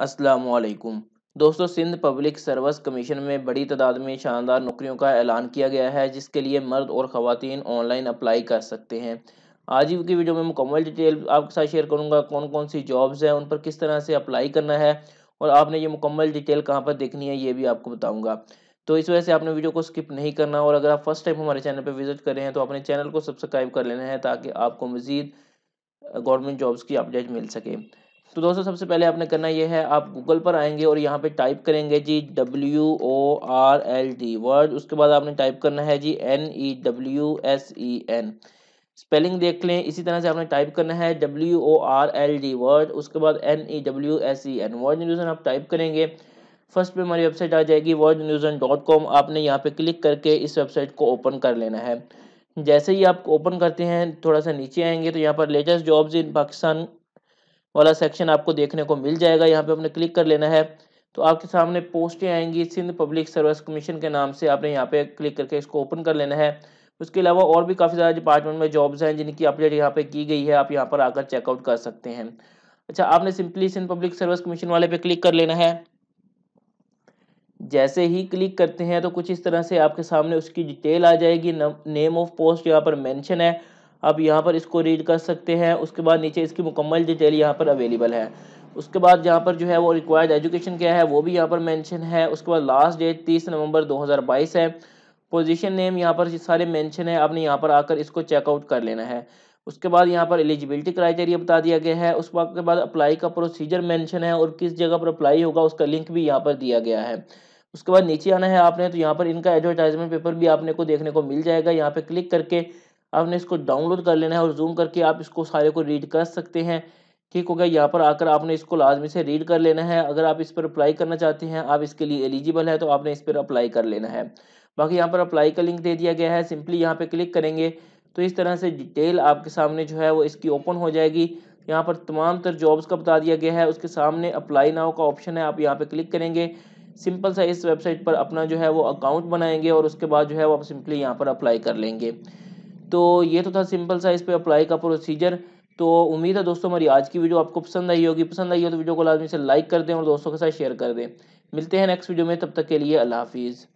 असलकुम दोस्तों Sindh public service commission में बड़ी तादाद में शानदार नौकरियों का ऐलान किया गया है जिसके लिए मर्द और ख़वान ऑनलाइन अप्लाई कर सकते हैं आज की वीडियो में मुकम्मल डिटेल आपके साथ शेयर करूंगा कौन कौन सी जॉब्स हैं उन पर किस तरह से अप्लाई करना है और आपने ये मुकम्मल डिटेल कहाँ पर देखनी है ये भी आपको बताऊँगा तो इस वजह से आपने वीडियो को स्किप नहीं करना और अगर आप फर्स्ट टाइम हमारे चैनल पर विजिट कर रहे हैं तो अपने चैनल को सब्सक्राइब कर लेना है ताकि आपको मज़ीद गवर्नमेंट जॉब्स की अपडेट मिल सके तो दोस्तों सबसे पहले आपने करना ये है आप गूगल पर आएंगे और यहाँ पे टाइप करेंगे G W O R L D word उसके बाद आपने टाइप करना है G N E W S E N spelling देख लें इसी तरह से आपने टाइप करना है W O R L D word उसके बाद N E e W S E N word न्यूजन आप टाइप करेंगे फर्स्ट पे हमारी वेबसाइट आ जाएगी वर्ड न्यूजन डॉट कॉम आपने यहाँ पे क्लिक करके इस वेबसाइट को ओपन कर लेना है जैसे ही आप ओपन करते हैं थोड़ा सा नीचे आएंगे तो यहाँ पर लेटेस्ट जॉब्स इन पाकिस्तान वाला सेक्शन आपको देखने को मिल जाएगा यहाँ पे आपने क्लिक कर लेना है तो आपके सामने पोस्टें आएंगी सिंध पब्लिक सर्विस कमीशन के नाम से आपने यहाँ पे क्लिक करके इसको ओपन कर लेना है उसके अलावा और भी काफ़ी सारे डिपार्टमेंट में जॉब्स हैं जिनकी अपडेट यहाँ पे की गई है आप यहाँ पर आकर चेकआउट कर सकते हैं अच्छा आपने simply Sindh public service commission वाले पे क्लिक कर लेना है जैसे ही क्लिक करते हैं तो कुछ इस तरह से आपके सामने उसकी डिटेल आ जाएगी नेम ऑफ पोस्ट यहाँ पर मैंशन है आप यहाँ पर इसको रीड कर सकते हैं उसके बाद नीचे इसकी मुकम्मल डिटेल यहाँ पर अवेलेबल है उसके बाद यहाँ पर जो है वो रिक्वायर्ड एजुकेशन क्या है वो भी यहाँ पर मेंशन है उसके बाद लास्ट डेट तीस नवंबर 2022 है पोजीशन नेम यहाँ पर सारे मेंशन है आपने यहाँ पर आकर इसको चेकआउट कर लेना है उसके बाद यहाँ पर एलिजिबिलिटी क्राइटेरिया बता दिया गया है उस के बाद अप्लाई का प्रोसीजर मैंशन है और किस जगह पर अप्लाई होगा उसका लिंक भी यहाँ पर दिया गया है उसके बाद नीचे आना है आपने तो यहाँ पर इनका एडवर्टाइजमेंट पेपर भी आपने को देखने को मिल जाएगा यहाँ पर क्लिक करके आपने इसको डाउनलोड कर लेना है और जूम करके आप इसको सारे को रीड कर सकते हैं ठीक हो गया यहाँ पर आकर आपने इसको लाजमी से रीड कर लेना है अगर आप इस पर अप्लाई करना चाहते हैं आप इसके लिए एलिजिबल है तो आपने इस पर अप्लाई कर लेना है बाकी यहाँ पर अप्लाई का लिंक दे दिया गया है सिंपली यहाँ पर क्लिक करेंगे तो इस तरह से डिटेल आपके सामने जो है वो इसकी ओपन हो जाएगी यहाँ पर तमाम तर जॉब्स का बता दिया गया है उसके सामने अप्लाई नाव का ऑप्शन है आप यहाँ पर क्लिक करेंगे सिंपल सा इस वेबसाइट पर अपना जो है वो अकाउंट बनाएंगे और उसके बाद जो है वो आप सिंपली यहाँ पर अप्लाई कर लेंगे तो ये तो था सिंपल सा इस पर अप्लाई का प्रोसीजर तो उम्मीद है दोस्तों हमारी आज की वीडियो आपको पसंद आई होगी पसंद आई हो तो वीडियो को लाजमी से लाइक कर दें और दोस्तों के साथ शेयर कर दें मिलते हैं नेक्स्ट वीडियो में तब तक के लिए अल्लाह हाफिज़